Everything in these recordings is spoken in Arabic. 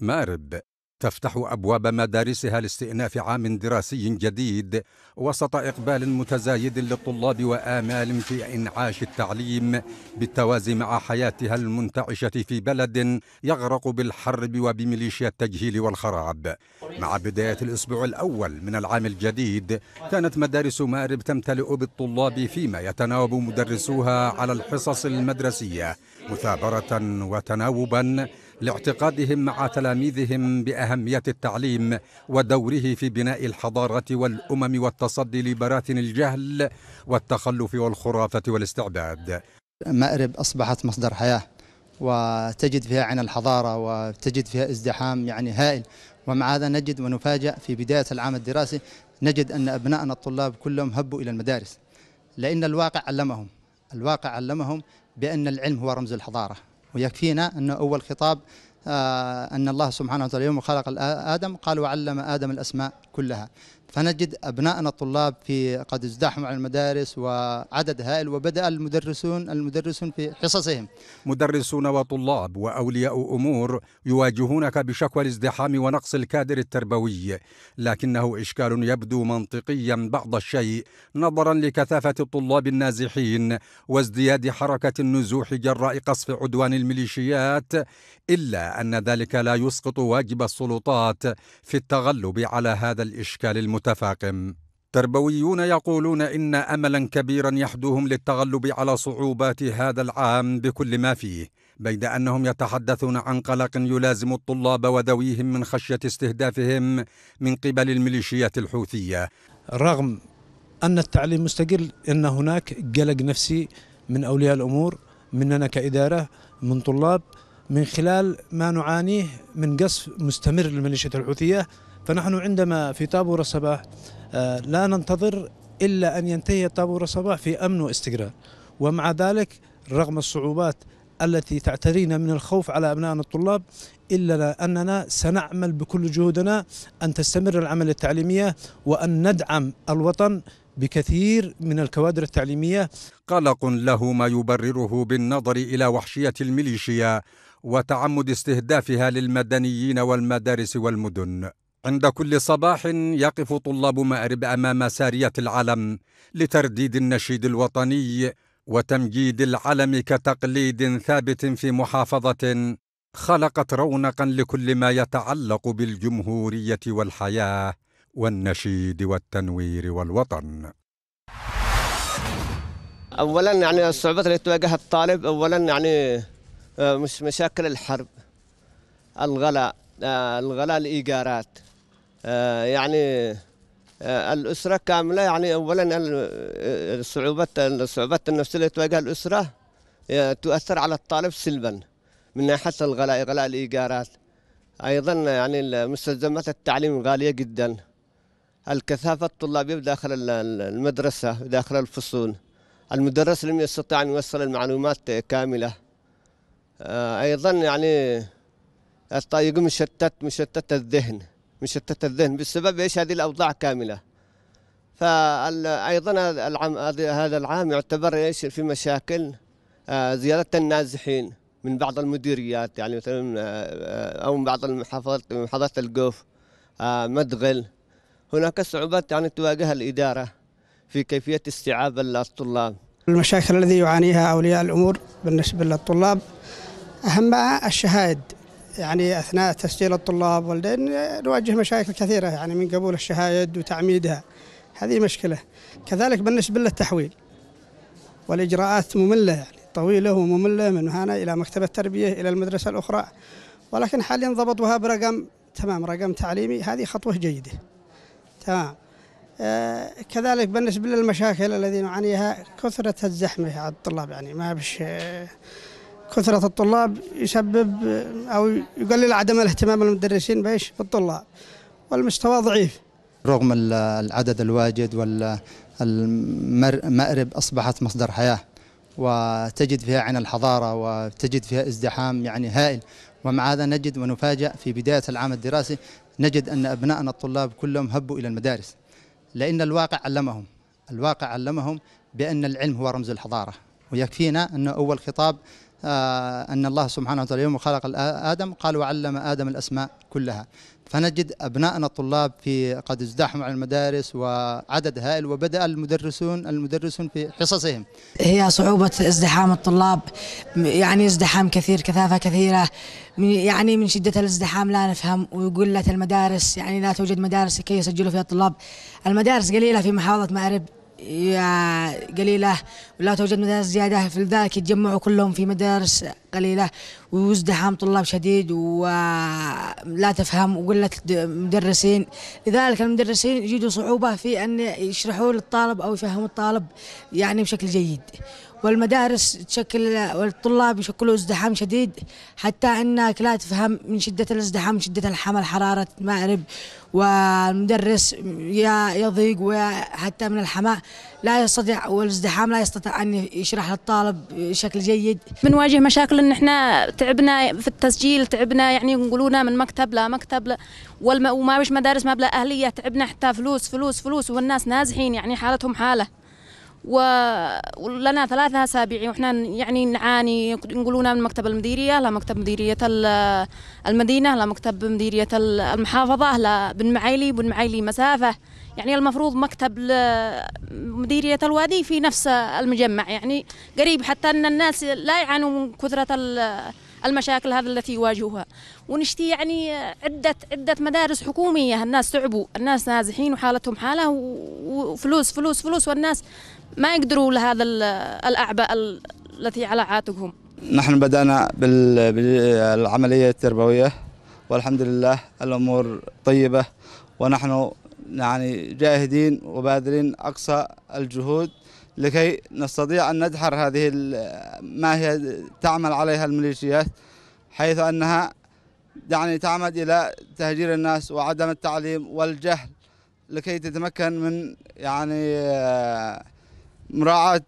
مارب تفتح أبواب مدارسها لاستئناف عام دراسي جديد وسط إقبال متزايد للطلاب وآمال في إنعاش التعليم بالتوازي مع حياتها المنتعشة في بلد يغرق بالحرب وبميليشيا التجهيل والخراب. مع بداية الأسبوع الأول من العام الجديد كانت مدارس مأرب تمتلئ بالطلاب فيما يتناوب مدرسوها على الحصص المدرسية مثابرة وتناوبا لاعتقادهم مع تلاميذهم بأهمية التعليم ودوره في بناء الحضارة والأمم والتصدي لبراثن الجهل والتخلف والخرافة والاستعباد مأرب أصبحت مصدر حياة وتجد فيها عين الحضارة وتجد فيها ازدحام يعني هائل ومع هذا نجد ونفاجأ في بداية العام الدراسي نجد أن أبنائنا الطلاب كلهم هبوا إلى المدارس لأن الواقع علمهم الواقع علمهم بأن العلم هو رمز الحضارة ويكفينا أن أول خطاب آه، أن الله سبحانه وتعالى يوم خلق آدم قال وعلم آدم الأسماء كلها فنجد أبنائنا الطلاب في قد ازدحموا على المدارس وعدد هائل وبدأ المدرسون المدرسون في حصصهم مدرسون وطلاب وأولياء أمور يواجهونك بشكوى الازدحام ونقص الكادر التربوي لكنه إشكال يبدو منطقيا بعض الشيء نظرا لكثافة الطلاب النازحين وازدياد حركة النزوح جراء قصف عدوان الميليشيات إلا أن ذلك لا يسقط واجب السلطات في التغلب على هذا الإشكال المهم متفاقم تربويون يقولون ان املا كبيرا يحدوهم للتغلب على صعوبات هذا العام بكل ما فيه بيد انهم يتحدثون عن قلق يلازم الطلاب وذويهم من خشيه استهدافهم من قبل الميليشيات الحوثيه رغم ان التعليم مستقل ان هناك قلق نفسي من اولياء الامور مننا كاداره من طلاب من خلال ما نعانيه من قصف مستمر للميليشيات الحوثيه فنحن عندما في طابور الصباح آه، لا ننتظر إلا أن ينتهي طابور الصباح في أمن واستقرار ومع ذلك رغم الصعوبات التي تعترينا من الخوف على أبنائنا الطلاب إلا أننا سنعمل بكل جهودنا أن تستمر العمل التعليمية وأن ندعم الوطن بكثير من الكوادر التعليمية قلق له ما يبرره بالنظر إلى وحشية الميليشيا وتعمد استهدافها للمدنيين والمدارس والمدن عند كل صباح يقف طلاب مأرب أمام سارية العلم لترديد النشيد الوطني وتمجيد العلم كتقليد ثابت في محافظة خلقت رونقا لكل ما يتعلق بالجمهورية والحياة والنشيد والتنوير والوطن. اولا يعني الصعوبات اللي تواجه الطالب اولا يعني آه، مش مشاكل الحرب الغلاء آه، الغلاء الايجارات آه، يعني آه، الأسرة كاملة يعني أولا الصعوبات آه، الصعوبات النفسية اللي تواجه الأسرة تؤثر على الطالب سلبا من ناحية الغلاء غلاء الإيجارات أيضا يعني مستلزمات التعليم غالية جدا الكثافة الطلابية داخل المدرسة داخل الفصول المدرس لم يستطع أن يوصل المعلومات كاملة أيضا يعني الطايق مشتت مشتت الذهن مشتت الذهن بسبب ايش هذه الاوضاع كامله فايضا هذا العام يعتبر ايش في مشاكل آه، زياده النازحين من بعض المديريات يعني مثلا آه، آه، او من بعض المحافظات محافظات القوف مدغل هناك صعوبات يعني تواجهها الاداره في كيفيه استيعاب الطلاب المشاكل الذي يعانيها اولياء الامور بالنسبه للطلاب اهمها الشهائد يعني اثناء تسجيل الطلاب والدين نواجه مشاكل كثيره يعني من قبول الشهايد وتعميدها هذه مشكله كذلك بالنسبه للتحويل والاجراءات ممله يعني طويله وممله من هنا الى مكتب التربيه الى المدرسه الاخرى ولكن حاليا ضبطوها برقم تمام رقم تعليمي هذه خطوه جيده تمام آه، كذلك بالنسبه للمشاكل الذي نعانيها كثره الزحمه على الطلاب يعني ما بش آه كثرة الطلاب يسبب أو يقلل عدم الاهتمام المدرسين بإيش بالطلاب والمستوى ضعيف رغم العدد الواجد والمأرب أصبحت مصدر حياة وتجد فيها عن الحضارة وتجد فيها ازدحام يعني هائل ومع هذا نجد ونفاجأ في بداية العام الدراسي نجد أن أبنائنا الطلاب كلهم هبوا إلى المدارس لأن الواقع علمهم الواقع علمهم بأن العلم هو رمز الحضارة ويكفينا أن أول خطاب آه، أن الله سبحانه وتعالى يوم خلق آدم قال وعلم آدم الأسماء كلها فنجد أبنائنا الطلاب في قد ازدحموا على المدارس وعدد هائل وبدأ المدرسون المدرسون في حصصهم هي صعوبة ازدحام الطلاب يعني ازدحام كثير كثافة كثيرة يعني من شدة الازدحام لا نفهم وقلة المدارس يعني لا توجد مدارس كي يسجلوا فيها الطلاب المدارس قليلة في محافظة مأرب قليلة ولا توجد مدارس زيادة في ذلك يتجمعوا كلهم في مدارس قليلة وازدحام طلاب شديد ولا تفهم وقلة مدرسين لذلك المدرسين يجدوا صعوبة في أن يشرحوا للطالب أو يفهموا الطالب يعني بشكل جيد والمدارس تشكل والطلاب يشكلوا ازدحام شديد حتى انك لا تفهم من شده الازدحام من شده الحمل حراره مأرب والمدرس يضيق وحتى من الحماء لا يستطيع والازدحام لا يستطيع ان يشرح للطالب بشكل جيد بنواجه مشاكل ان احنا تعبنا في التسجيل تعبنا يعني نقولونا من مكتب لمكتب وما مش مدارس ما بلا أهلية تعبنا حتى فلوس فلوس فلوس والناس نازحين يعني حالتهم حالة ولنا ثلاثة أسابيع وإحنا يعني نعاني نقولونا من مكتب المديرية لمكتب مديرية المدينة لمكتب مديرية المحافظة لا بن معيلي بن معيلي مسافة يعني المفروض مكتب مديرية الوادي في نفس المجمع يعني قريب حتى أن الناس لا يعانون من كثرة المشاكل هذه التي يواجهوها ونشتي يعني عدة عدة مدارس حكومية الناس تعبوا الناس نازحين وحالتهم حالة وفلوس فلوس فلوس والناس ما يقدروا لهذا الأعباء التي على عاتقهم نحن بدأنا بالعملية التربوية والحمد لله الأمور طيبة ونحن يعني جاهدين وبادرين أقصى الجهود لكي نستطيع أن ندحر هذه ما هي تعمل عليها الميليشيات حيث أنها يعني تعمد إلى تهجير الناس وعدم التعليم والجهل لكي تتمكن من يعني آه، مراعاة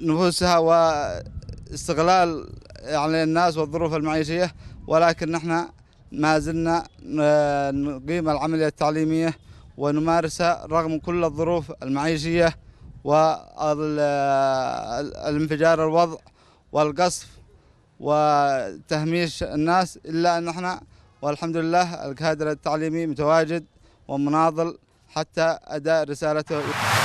نفوسها واستغلال يعني الناس والظروف المعيشية ولكن نحن ما زلنا آه، نقيم العملية التعليمية ونمارسها رغم كل الظروف المعيشية والانفجار الوضع والقصف وتهميش الناس إلا أن احنا والحمد لله الكادر التعليمي متواجد ومناضل حتى أداء رسالته